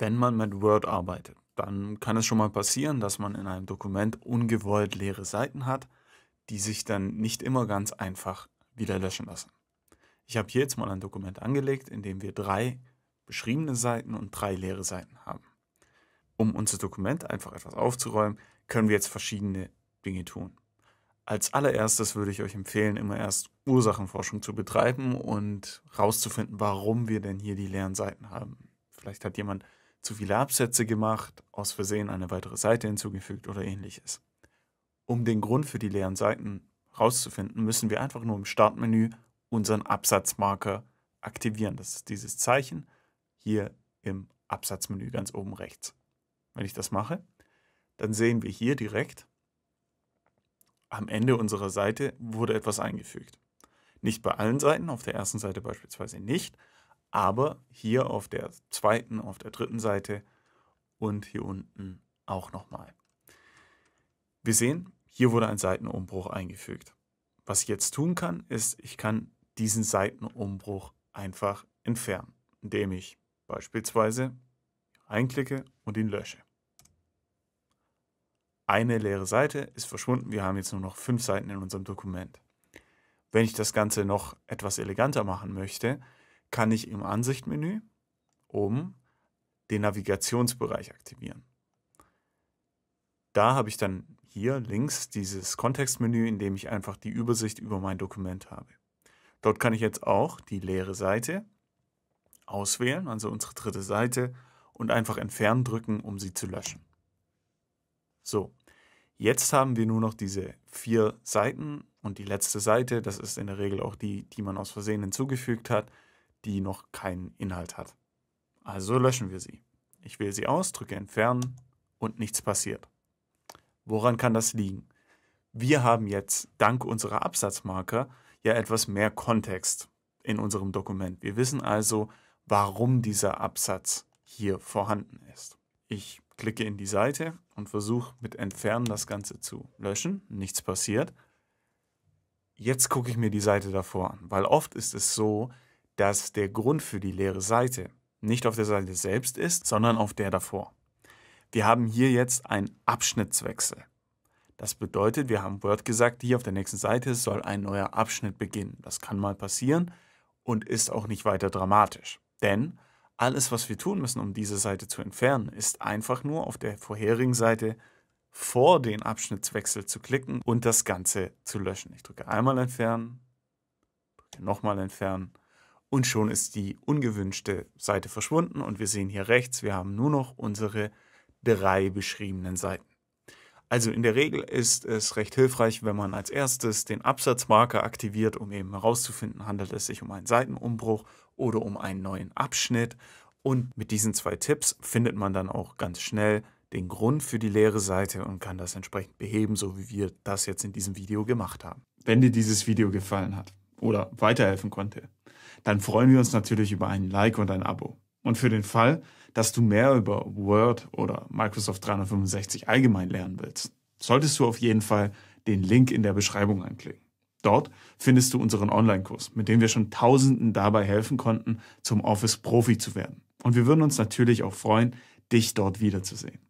Wenn man mit Word arbeitet, dann kann es schon mal passieren, dass man in einem Dokument ungewollt leere Seiten hat, die sich dann nicht immer ganz einfach wieder löschen lassen. Ich habe hier jetzt mal ein Dokument angelegt, in dem wir drei beschriebene Seiten und drei leere Seiten haben. Um unser Dokument einfach etwas aufzuräumen, können wir jetzt verschiedene Dinge tun. Als allererstes würde ich euch empfehlen, immer erst Ursachenforschung zu betreiben und rauszufinden, warum wir denn hier die leeren Seiten haben. Vielleicht hat jemand zu viele Absätze gemacht, aus Versehen eine weitere Seite hinzugefügt oder ähnliches. Um den Grund für die leeren Seiten herauszufinden, müssen wir einfach nur im Startmenü unseren Absatzmarker aktivieren. Das ist dieses Zeichen hier im Absatzmenü ganz oben rechts. Wenn ich das mache, dann sehen wir hier direkt, am Ende unserer Seite wurde etwas eingefügt. Nicht bei allen Seiten, auf der ersten Seite beispielsweise nicht, aber hier auf der zweiten, auf der dritten Seite und hier unten auch nochmal. Wir sehen, hier wurde ein Seitenumbruch eingefügt. Was ich jetzt tun kann, ist, ich kann diesen Seitenumbruch einfach entfernen, indem ich beispielsweise einklicke und ihn lösche. Eine leere Seite ist verschwunden. Wir haben jetzt nur noch fünf Seiten in unserem Dokument. Wenn ich das Ganze noch etwas eleganter machen möchte, kann ich im Ansichtmenü oben den Navigationsbereich aktivieren. Da habe ich dann hier links dieses Kontextmenü, in dem ich einfach die Übersicht über mein Dokument habe. Dort kann ich jetzt auch die leere Seite auswählen, also unsere dritte Seite, und einfach entfernen drücken, um sie zu löschen. So, jetzt haben wir nur noch diese vier Seiten und die letzte Seite, das ist in der Regel auch die, die man aus Versehen hinzugefügt hat, die noch keinen Inhalt hat. Also löschen wir sie. Ich wähle sie aus, drücke entfernen und nichts passiert. Woran kann das liegen? Wir haben jetzt dank unserer Absatzmarker ja etwas mehr Kontext in unserem Dokument. Wir wissen also, warum dieser Absatz hier vorhanden ist. Ich klicke in die Seite und versuche mit Entfernen das Ganze zu löschen. Nichts passiert. Jetzt gucke ich mir die Seite davor an, weil oft ist es so, dass der Grund für die leere Seite nicht auf der Seite selbst ist, sondern auf der davor. Wir haben hier jetzt einen Abschnittswechsel. Das bedeutet, wir haben Word gesagt, hier auf der nächsten Seite soll ein neuer Abschnitt beginnen. Das kann mal passieren und ist auch nicht weiter dramatisch. Denn alles, was wir tun müssen, um diese Seite zu entfernen, ist einfach nur auf der vorherigen Seite vor den Abschnittswechsel zu klicken und das Ganze zu löschen. Ich drücke einmal entfernen, drücke nochmal entfernen und schon ist die ungewünschte Seite verschwunden und wir sehen hier rechts, wir haben nur noch unsere drei beschriebenen Seiten. Also in der Regel ist es recht hilfreich, wenn man als erstes den Absatzmarker aktiviert, um eben herauszufinden, handelt es sich um einen Seitenumbruch oder um einen neuen Abschnitt. Und mit diesen zwei Tipps findet man dann auch ganz schnell den Grund für die leere Seite und kann das entsprechend beheben, so wie wir das jetzt in diesem Video gemacht haben. Wenn dir dieses Video gefallen hat, oder weiterhelfen konnte, dann freuen wir uns natürlich über ein Like und ein Abo. Und für den Fall, dass du mehr über Word oder Microsoft 365 allgemein lernen willst, solltest du auf jeden Fall den Link in der Beschreibung anklicken. Dort findest du unseren Online-Kurs, mit dem wir schon Tausenden dabei helfen konnten, zum Office-Profi zu werden. Und wir würden uns natürlich auch freuen, dich dort wiederzusehen.